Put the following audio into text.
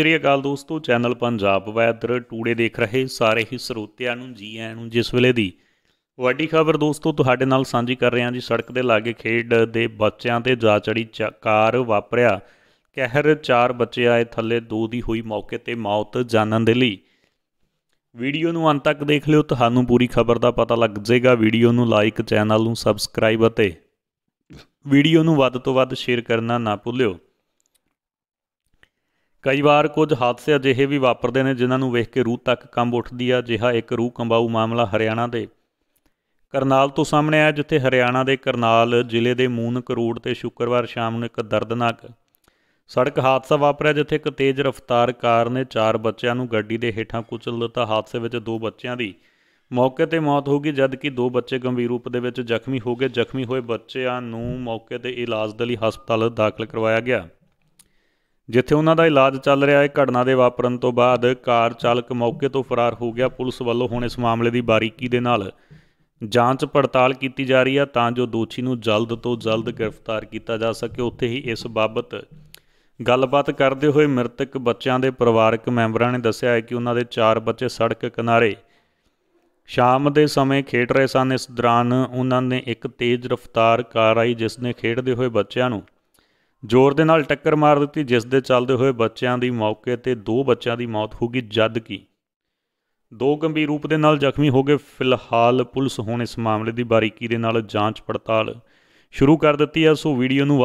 ਸ੍ਰੀ ਅਕਾਲ ਦੋਸਤੋ channel Punjab weather today ਦੇਖ ਰਹੇ ਸਾਰੇ ਹੀ ਸਰੋਤਿਆਂ ਨੂੰ ਜੀ ਆਇਆਂ ਨੂੰ ਜਿਸ ਵੇਲੇ ਦੀ ਵੱਡੀ ਖਬਰ ਦੋਸਤੋ ਤੁਹਾਡੇ ਨਾਲ ਸਾਂਝੀ ਕਰ ਰਹੇ ਹਾਂ ਜੀ ਸੜਕ ਦੇ ਲਾਗੇ ਖੇਡ ਦੇ ਬੱਚਿਆਂ ਤੇ ਜਾ ਚੜੀ ਕਾਰ ਵਾਪਰਿਆ ਕਹਿਰ ਚਾਰ ਬੱਚੇ ਆਏ ਥੱਲੇ ਦੋ ਦੀ ਹੋਈ ਮੌਕੇ ਤੇ ਮੌਤ ਜਾਣਨ ਦੇ ਲਈ ਵੀਡੀਓ ਨੂੰ ਅੰਤ ਤੱਕ ਦੇਖ ਲਿਓ ਤੁਹਾਨੂੰ ਪੂਰੀ ਖਬਰ ਦਾ ਪਤਾ ਲੱਗ ਜਾਏਗਾ ਵੀਡੀਓ ਨੂੰ ਲਾਈਕ ਚੈਨਲ ਨੂੰ ਸਬਸਕ੍ਰਾਈਬ ਅਤੇ ਵੀਡੀਓ ਨੂੰ ਵੱਧ ਤੋਂ ਵੱਧ ਸ਼ੇਅਰ ਕਰਨਾ ਨਾ ਭੁੱਲਿਓ ਕਈ ਵਾਰ ਕੁਝ ਹਾਦਸੇ ਅਜਿਹੇ ਵੀ ਵਾਪਰਦੇ ਨੇ ਜਿਨ੍ਹਾਂ ਨੂੰ ਵੇਖ ਕੇ ਰੂਹ ਤੱਕ ਕੰਬ ਉੱਠਦੀ ਆ ਜਿਹਾ ਇੱਕ ਰੂਹ ਕੰਬਾਊ ਮਾਮਲਾ ਹਰਿਆਣਾ ਦੇ ਕਰਨਾਲ ਤੋਂ ਸਾਹਮਣੇ ਆਇਆ ਜਿੱਥੇ ਹਰਿਆਣਾ ਦੇ ਕਰਨਾਲ ਜ਼ਿਲ੍ਹੇ ਦੇ ਮੂਨਕ ਰੋਡ ਤੇ ਸ਼ੁੱਕਰਵਾਰ ਸ਼ਾਮ ਨੂੰ ਇੱਕ ਦਰਦਨਾਕ ਸੜਕ ਹਾਦਸਾ ਵਾਪਰਿਆ ਜਿੱਥੇ ਇੱਕ ਤੇਜ਼ ਰਫ਼ਤਾਰ ਕਾਰ ਨੇ ਚਾਰ ਬੱਚਿਆਂ ਨੂੰ ਗੱਡੀ ਦੇ ਹੇਠਾਂ ਕੁਚਲ ਦਿੱਤਾ ਹਾਦਸੇ ਵਿੱਚ ਦੋ ਬੱਚਿਆਂ ਦੀ ਮੌਕੇ ਤੇ ਮੌਤ ਹੋ ਗਈ ਜਦਕਿ ਦੋ ਬੱਚੇ ਗੰਭੀਰ ਰੂਪ ਦੇ ਵਿੱਚ ਜ਼ਖਮੀ ਹੋ ਗਏ ਜ਼ਖਮੀ ਹੋਏ ਬੱਚਿਆਂ ਨੂੰ ਮੌਕੇ ਤੇ ਇਲਾਜ ਦੇ ਲਈ ਹਸਪਤਾਲ ਦਾਖਲ ਕਰਵਾਇਆ ਗਿਆ ਜਿੱਥੇ ਉਹਨਾਂ ਦਾ ਇਲਾਜ ਚੱਲ ਰਿਹਾ ਹੈ ਘਟਨਾ ਦੇ ਵਾਪਰਨ ਤੋਂ ਬਾਅਦ ਕਾਰ ਚਾਲਕ ਮੌਕੇ ਤੋਂ ਫਰਾਰ ਹੋ ਗਿਆ ਪੁਲਿਸ ਵੱਲੋਂ ਹੁਣ ਇਸ ਮਾਮਲੇ ਦੀ ਬਾਰੀਕੀ ਦੇ ਨਾਲ ਜਾਂਚ ਪੜਤਾਲ ਕੀਤੀ ਜਾ ਰਹੀ ਹੈ ਤਾਂ ਜੋ ਦੋਸ਼ੀ ਨੂੰ ਜਲਦ ਤੋਂ ਜਲਦ ਗ੍ਰਿਫਤਾਰ ਕੀਤਾ ਜਾ ਸਕੇ ਉੱਥੇ ਹੀ ਇਸ ਬਾਬਤ ਗੱਲਬਾਤ ਕਰਦੇ ਹੋਏ ਮ੍ਰਿਤਕ ਬੱਚਿਆਂ ਦੇ ਪਰਿਵਾਰਕ ਮੈਂਬਰਾਂ ਨੇ ਦੱਸਿਆ ਹੈ ਕਿ ਉਹਨਾਂ ਦੇ 4 ਬੱਚੇ ਸੜਕ ਕਿਨਾਰੇ ਸ਼ਾਮ ਦੇ ਸਮੇਂ ਖੇਡ ਰਹੇ ਸਨ ਇਸ ਦੌਰਾਨ ਉਹਨਾਂ ਨੇ ਇੱਕ ਤੇਜ਼ ਰਫ਼ਤਾਰ ਕਾਰ ਆਈ ਜਿਸ ਨੇ ਖੇਡਦੇ ਹੋਏ ਬੱਚਿਆਂ ਨੂੰ ਜ਼ੋਰ ਦੇ ਨਾਲ ਟੱਕਰ ਮਾਰ ਦਿੱਤੀ ਜਿਸ ਦੇ ਚੱਲਦੇ ਹੋਏ ਬੱਚਿਆਂ ਦੀ ਮੌਕੇ ਤੇ ਦੋ ਬੱਚਿਆਂ ਦੀ ਮੌਤ ਹੋ ਗਈ ਜਦ ਕਿ ਦੋ ਗੰਭੀਰ ਰੂਪ ਦੇ ਨਾਲ ਜ਼ਖਮੀ ਹੋ ਗਏ ਫਿਲਹਾਲ ਪੁਲਿਸ ਹੁਣ ਇਸ ਮਾਮਲੇ ਦੀ ਬਾਰੀਕੀ ਦੇ ਨਾਲ ਜਾਂਚ ਪੜਤਾਲ ਸ਼ੁਰੂ ਕਰ ਦਿੱਤੀ ਹੈ ਸੋ ਵੀਡੀਓ ਨੂੰ